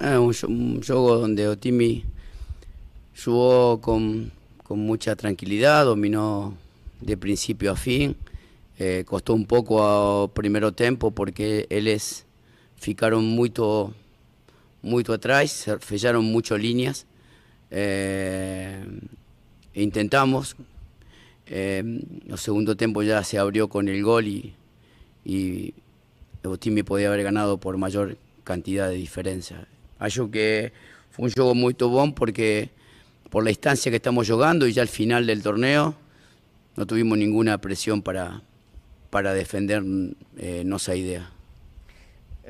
Ah, un, juego donde Otimi jugó con, mucha tranquilidad, dominó de principio a fin. Eh, costó un poco al primer tiempo porque ellos ficaron mucho, mucho atrás, fallaron muchas líneas. Eh, intentamos. Eh, el segundo tiempo ya se abrió con el gol y, y Otimi podía haber ganado por mayor cantidad de diferencia. Acho que fue un juego muy bom porque por la instancia que estamos jugando y ya al final del torneo no tuvimos ninguna presión para, para defender eh, nossa ideia.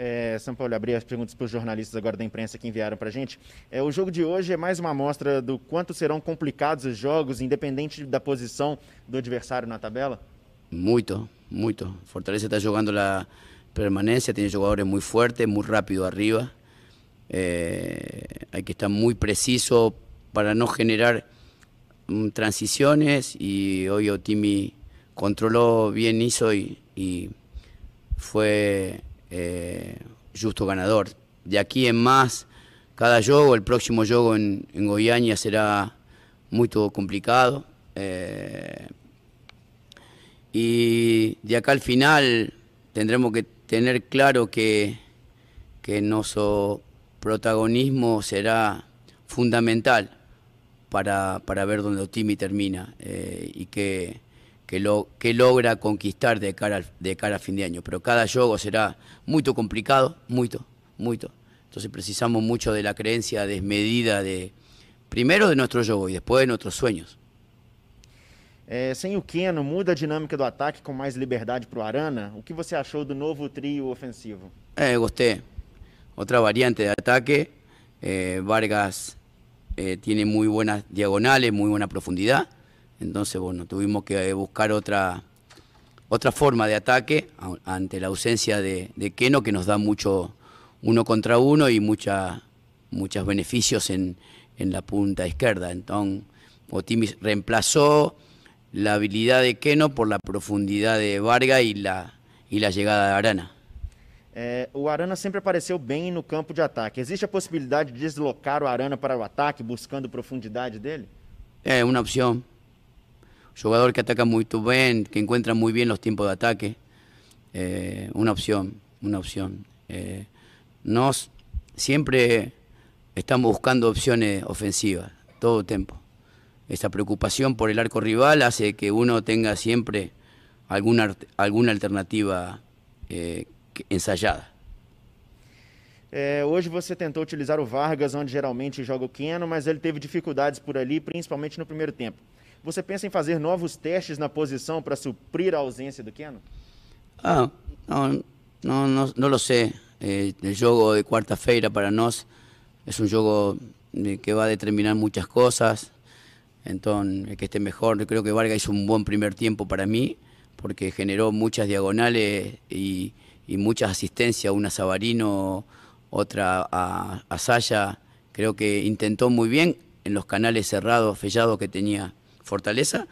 É, eh, São Paulo abri as perguntas para os jornalistas agora da imprensa que enviaram para a gente. É, o jogo de hoje é mais uma amostra do quanto serão complicados os jogos, independente da posição do adversário na tabela? Muito, muito. Fortaleza está jogando a permanência, tem jogadores muito fortes, muito rápido arriba. Eh, hay que estar muy preciso para no generar mm, transiciones y hoy Otimi controló bien hizo y, fue eh, justo ganador. De aquí en más, cada juego, el próximo juego en, en será muy complicado. Eh, y de acá al final tendremos que tener claro que, que protagonismo será fundamental para, para ver dónde equipo termina eh, y que lo, que logra conquistar de cara, de cara a fin de año. Pero cada juego será muy complicado, muy, muy. Entonces precisamos mucho de la creencia desmedida de, primero de nuestro juego y después de nuestros sueños. É, eh, sem o Keno, muda a dinâmica do ataque com mais liberdade para Arana. O que você achou do novo trio ofensivo? É, eh, gostei otra variante de ataque. Eh, Vargas eh, tiene muy buenas diagonales, muy buena profundidad. Entonces, bueno, tuvimos que eh, buscar otra, otra forma de ataque ante la ausencia de, Keno, que nos da mucho uno contra uno y mucha, muchos beneficios en, en la punta izquierda. Entonces, Otimis reemplazó la habilidad de Keno por la profundidad de Vargas y la, y la llegada de Arana. El o Arana apareció bien en el campo de ataque. Existe la posibilidad de deslocar o Arana para o ataque, buscando profundidade dele? É una opción. jugador que ataca muy bien, que encuentra muy bien los tiempos de ataque. Una opción, una opción. opção. siempre estamos buscando opciones ofensivas, todo el tiempo. Esta preocupación por el arco rival hace que uno tenga siempre alguna, alguna alternativa eh, ensaiada. É, hoje você tentou utilizar o Vargas, onde geralmente joga o Keno, mas ele teve dificuldades por ali, principalmente no primeiro tempo. Você pensa em fazer novos testes na posição para suprir a ausência do Keno? Ah, não, não, não, não não sei. não não não de quarta-feira para nós é um jogo que vai determinar muitas coisas. Então, não é que não não não que Vargas não um bom primeiro tempo para mim, porque generou muitas diagonales e y muchas asistencias, una a Sabarino, otra a, a Saya. Creo que intentó muy bien en los canales cerrados, fellados que tenía Fortaleza.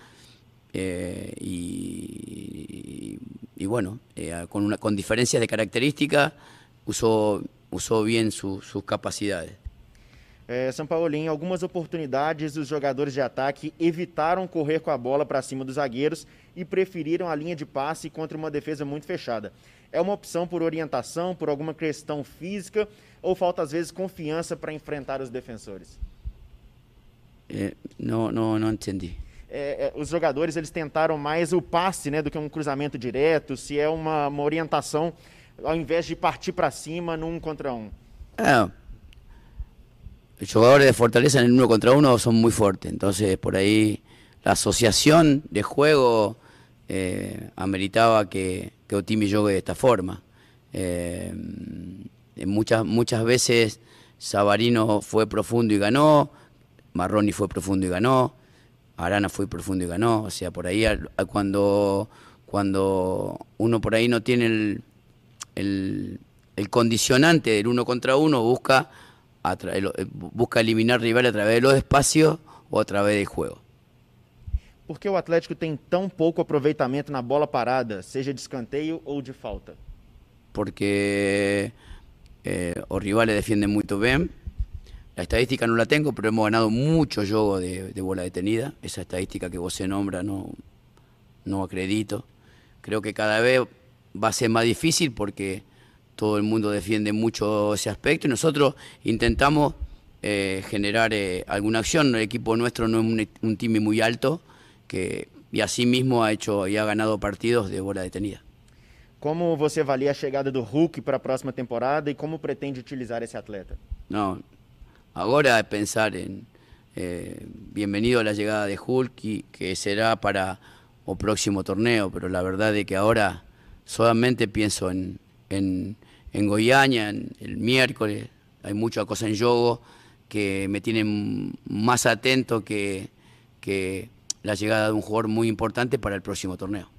Eh, y, bueno, eh, con, una, con diferencias de características, usó, usó bien su, sus capacidades. É, São Paulo, em algumas oportunidades, os jogadores de ataque evitaram correr com a bola para cima dos zagueiros e preferiram a linha de passe contra uma defesa muito fechada. É uma opção por orientação, por alguma questão física ou falta às vezes confiança para enfrentar os defensores? É, não, não, não entendi. É, é, os jogadores eles tentaram mais o passe né, do que um cruzamento direto, se é uma, uma orientação ao invés de partir para cima num contra um. É. los jugadores de Fortaleza en el uno contra uno son muy fuertes, entonces por ahí la asociación de juego eh, ameritaba que, que Otimi juegue de esta forma. Eh, muchas, muchas veces Sabarino fue profundo y ganó, Marroni fue profundo y ganó, Arana fue profundo y ganó, o sea, por ahí cuando, cuando uno por ahí no tiene el, el, el condicionante del uno contra uno, busca eh, busca eliminar rival a través de los espacios o a través del juego. Por qué el Atlético tiene tan poco aprovechamiento en la bola parada, sea de escanteo o de falta? Porque los eh, rivales defienden muy bien. La estadística no la tengo, pero hemos ganado mucho juego de, bola detenida. Esa estadística que vos se nombra no, no acredito. Creo que cada vez va a ser más difícil porque todo el mundo defiende mucho ese aspecto y nosotros intentamos eh, generar eh, alguna acción. El equipo nuestro no es e-, un, time muy alto que y así mismo ha hecho y ha ganado partidos de bola detenida. ¿Cómo você valía la llegada de Hulk para la próxima temporada ¿Y e cómo pretende utilizar ese atleta? No. Ahora es pensar en... Em, eh, bienvenido a la llegada de Hulk que será para el próximo torneo, pero la verdad es que ahora solamente pienso en, en, en el miércoles, hay mucha cosa en Yogo que me tienen más atento que la llegada de un jugador muy importante para el próximo torneo.